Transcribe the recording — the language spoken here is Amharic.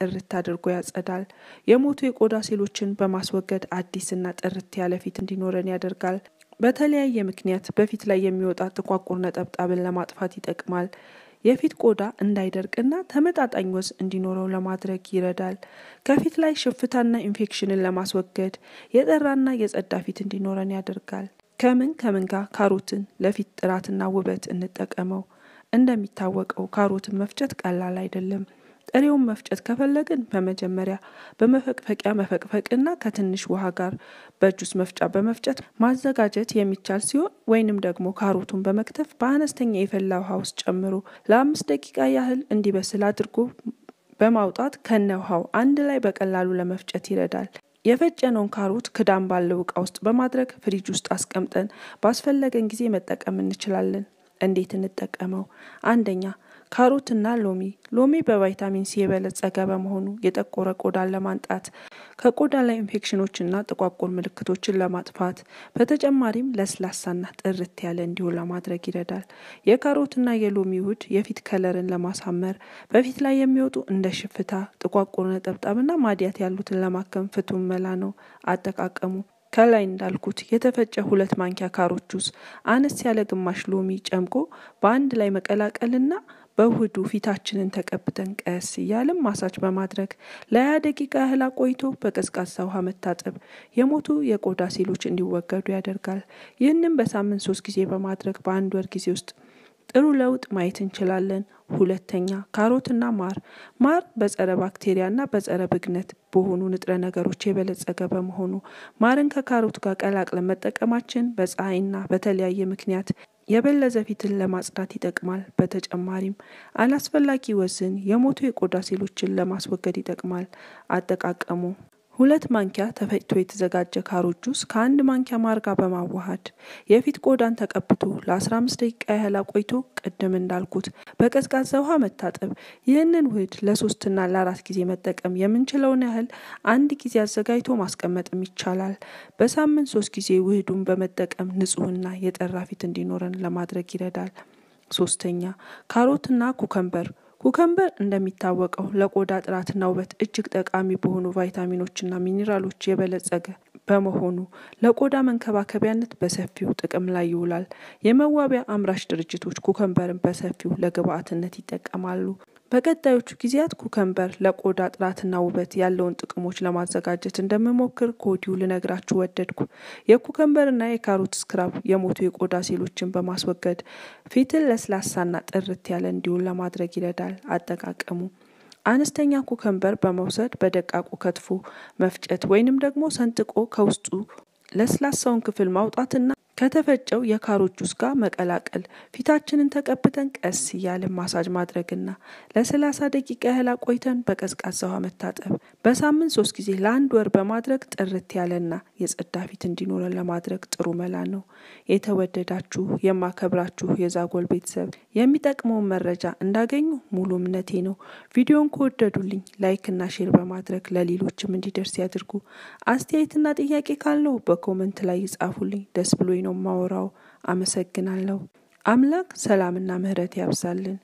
ጥርት አድርጎ ያጸዳል። የሞቱ የቆዳ ሴሎችን በማስወገድ አዲስና ጥርት ያለ ፊት እንዲኖረን ያደርጋል። በተለያየ ምክንያት በፊት ላይ የሚወጣ ጥቋቁር ነጠብጣብን ለማጥፋት ይጠቅማል። የፊት ቆዳ እንዳይደርቅና ተመጣጣኝ ወዝ እንዲኖረው ለማድረግ ይረዳል። ከፊት ላይ ሽፍታና ኢንፌክሽንን ለማስወገድ የጠራና የጸዳ ፊት እንዲኖረን ያደርጋል። ከምን ከምን ጋር ካሮትን ለፊት ጥራትና ውበት እንጠቀመው። እንደሚታወቀው ካሮትን መፍጨት ቀላል አይደለም። ጥሬውን መፍጨት ከፈለግን በመጀመሪያ በመፈቅፈቂያ መፈቅፈቅና ከትንሽ ውሃ ጋር በጁስ መፍጫ በመፍጨት ማዘጋጀት የሚቻል ሲሆን ወይንም ደግሞ ካሮቱን በመክተፍ በአነስተኛ የፈላ ውሃ ውስጥ ጨምሮ ለአምስት ደቂቃ ያህል እንዲበስል አድርጎ በማውጣት ከነ ውሃው አንድ ላይ በቀላሉ ለመፍጨት ይረዳል። የፈጨነውን ካሮት ክዳን ባለው እቃ ውስጥ በማድረግ ፍሪጅ ውስጥ አስቀምጠን ባስፈለገን ጊዜ መጠቀም እንችላለን። እንዴት እንጠቀመው? አንደኛ ካሮትና ሎሚ ሎሚ በቫይታሚን ሲ የበለጸገ በመሆኑ የጠቆረ ቆዳን ለማንጣት ከቆዳ ላይ ኢንፌክሽኖችና ጥቋቁር ምልክቶችን ለማጥፋት በተጨማሪም ለስላሳና ጥርት ያለ እንዲሆን ለማድረግ ይረዳል። የካሮትና የሎሚ ውህድ የፊት ከለርን ለማሳመር በፊት ላይ የሚወጡ እንደ ሽፍታ፣ ጥቋቁር ነጠብጣብና ማዲያት ያሉትን ለማከም ፍቱን መላ ነው። አጠቃቀሙ ከላይ እንዳልኩት የተፈጨ ሁለት ማንኪያ ካሮት ጁስ አነስ ያለ ግማሽ ሎሚ ጨምቆ በአንድ ላይ መቀላቀልና በውህዱ ፊታችንን ተቀብተን ቀስ እያለም ማሳች በማድረግ ለሀያ ደቂቃ ያህል አቆይቶ በቀዝቃዛ ውሃ መታጠብ የሞቱ የቆዳ ሴሎች እንዲወገዱ ያደርጋል። ይህንም በሳምንት ሶስት ጊዜ በማድረግ በአንድ ወር ጊዜ ውስጥ ጥሩ ለውጥ ማየት እንችላለን። ሁለተኛ ካሮትና ማር። ማር በጸረ ባክቴሪያና በጸረ ብግነት በሆኑ ንጥረ ነገሮች የበለጸገ በመሆኑ ማርን ከካሮት ጋር ቀላቅለን መጠቀማችን በፀሐይና በተለያየ ምክንያት የበለዘ ፊትን ለማጽዳት ይጠቅማል። በተጨማሪም አላስፈላጊ ወዝን፣ የሞቱ የቆዳ ሴሎችን ለማስወገድ ይጠቅማል። አጠቃቀሙ ሁለት ማንኪያ ተፈጭቶ የተዘጋጀ ካሮት ጁስ ከአንድ ማንኪያ ማር ጋር በማዋሃድ የፊት ቆዳን ተቀብቶ ለ15 ደቂቃ ያህል አቆይቶ ቅድም እንዳልኩት በቀዝቃዛ ውሃ መታጠብ። ይህንን ውህድ ለሶስትና ለአራት ጊዜ መጠቀም የምንችለውን ያህል አንድ ጊዜ አዘጋጅቶ ማስቀመጥም ይቻላል። በሳምንት ሶስት ጊዜ ውህዱን በመጠቀም ንጹህና የጠራ ፊት እንዲኖረን ለማድረግ ይረዳል። ሶስተኛ ካሮትና ኩከምበር ኩከምበር እንደሚታወቀው ለቆዳ ጥራትና ውበት እጅግ ጠቃሚ በሆኑ ቫይታሚኖችና ሚኒራሎች የበለጸገ በመሆኑ ለቆዳ መንከባከቢያነት በሰፊው ጥቅም ላይ ይውላል። የመዋቢያ አምራች ድርጅቶች ኩከምበርን በሰፊው ለግብአትነት ይጠቀማሉ። በቀጣዮቹ ጊዜያት ኩከምበር ለቆዳ ጥራትና ውበት ያለውን ጥቅሞች ለማዘጋጀት እንደምሞክር ከወዲሁ ልነግራችሁ ወደድኩ። የኩከምበርና የካሮት ስክራብ የሞቱ የቆዳ ሴሎችን በማስወገድ ፊትን ለስላሳና ጥርት ያለ እንዲሁን ለማድረግ ይረዳል። አጠቃቀሙ አነስተኛ ኩከምበር በመውሰድ በደቃቁ ከትፎ መፍጨት ወይንም ደግሞ ሰንጥቆ ከውስጡ ለስላሳውን ክፍል ማውጣትና ከተፈጨው የካሮት ጁስ ጋር መቀላቀል፣ ፊታችንን ተቀብተን ቀስ እያልን ማሳጅ ማድረግና ለሰላሳ ደቂቃ ያህል አቆይተን በቀዝቃዛ ውሃ መታጠብ በሳምንት ሶስት ጊዜ ለአንድ ወር በማድረግ ጥርት ያለና የጸዳ ፊት እንዲኖረን ለማድረግ ጥሩ መላ ነው። የተወደዳችሁ የማከብራችሁ የዛጎል ቤተሰብ የሚጠቅመውን መረጃ እንዳገኙ ሙሉ እምነቴ ነው። ቪዲዮን ከወደዱልኝ ላይክና ሼር በማድረግ ለሌሎችም እንዲደርስ ያድርጉ። አስተያየትና ጥያቄ ካለው በኮመንት ላይ ይጻፉልኝ። ደስ ብሎ ነው ነው ማወራው። አመሰግናለሁ። አምላክ ሰላምና ምሕረት ያብዛልን።